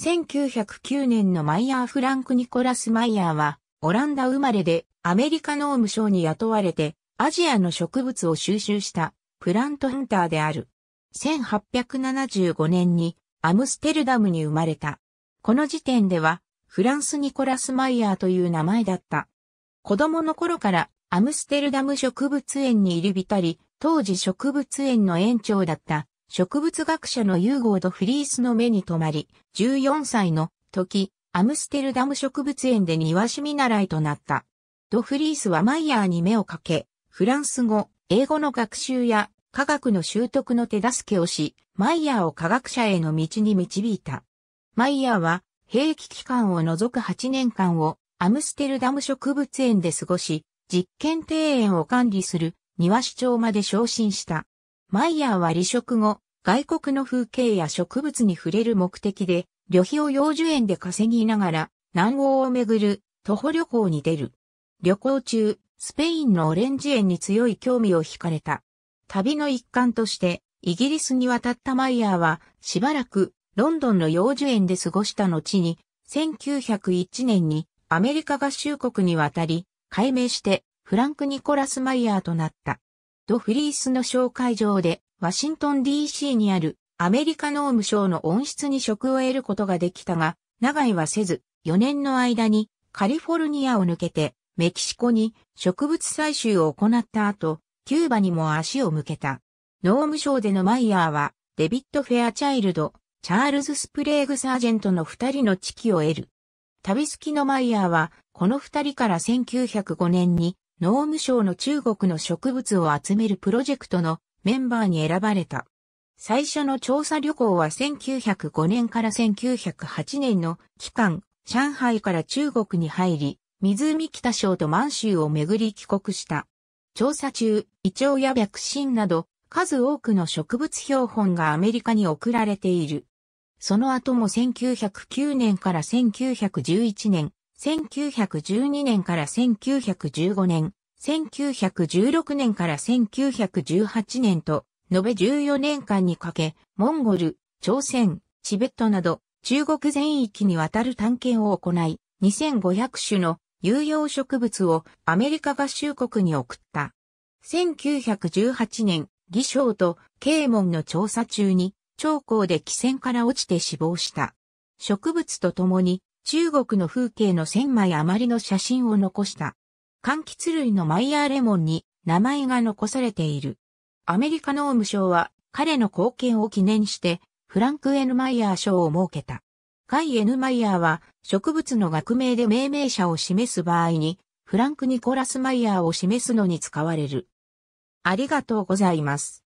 1909年のマイヤー・フランク・ニコラス・マイヤーは、オランダ生まれで、アメリカ農務省に雇われて、アジアの植物を収集した、プラントハンターである。1875年に、アムステルダムに生まれた。この時点では、フランス・ニコラス・マイヤーという名前だった。子供の頃から、アムステルダム植物園に入り浸り、当時植物園の園長だった植物学者のユーゴード・フリースの目に留まり、14歳の時、アムステルダム植物園で庭師見習いとなった。ド・フリースはマイヤーに目をかけ、フランス語、英語の学習や科学の習得の手助けをし、マイヤーを科学者への道に導いた。マイヤーは、兵器期間を除く8年間をアムステルダム植物園で過ごし、実験庭園を管理する庭市長まで昇進した。マイヤーは離職後、外国の風景や植物に触れる目的で、旅費を幼樹園で稼ぎながら、南欧を巡る、徒歩旅行に出る。旅行中、スペインのオレンジ園に強い興味を惹かれた。旅の一環として、イギリスに渡ったマイヤーは、しばらく、ロンドンの幼樹園で過ごした後に、1901年にアメリカ合衆国に渡り、改名してフランク・ニコラス・マイヤーとなった。ドフリースの紹介場で、ワシントン DC にあるアメリカ農務省の温室に職を得ることができたが、長井はせず、4年の間にカリフォルニアを抜けて、メキシコに植物採集を行った後、キューバにも足を向けた。農務省でのマイヤーは、デビッド・フェアチャイルド、チャールズ・スプレーグ・サージェントの二人の知己を得る。旅好きのマイヤーは、この二人から1905年に農務省の中国の植物を集めるプロジェクトのメンバーに選ばれた。最初の調査旅行は1905年から1908年の期間、上海から中国に入り、湖北省と満州を巡り帰国した。調査中、イチョウや白心など、数多くの植物標本がアメリカに送られている。その後も1909年から1911年、1912年から1915年、1916年から1918年と、延べ14年間にかけ、モンゴル、朝鮮、チベットなど、中国全域にわたる探検を行い、2500種の有用植物をアメリカ合衆国に送った。1918年、義章と啓門の調査中に、長江で汽船から落ちて死亡した。植物と共に中国の風景の1000枚余りの写真を残した。柑橘類のマイヤーレモンに名前が残されている。アメリカ農務省は彼の貢献を記念してフランク・エヌマイヤー賞を設けた。カイ・エヌマイヤーは植物の学名で命名者を示す場合にフランク・ニコラス・マイヤーを示すのに使われる。ありがとうございます。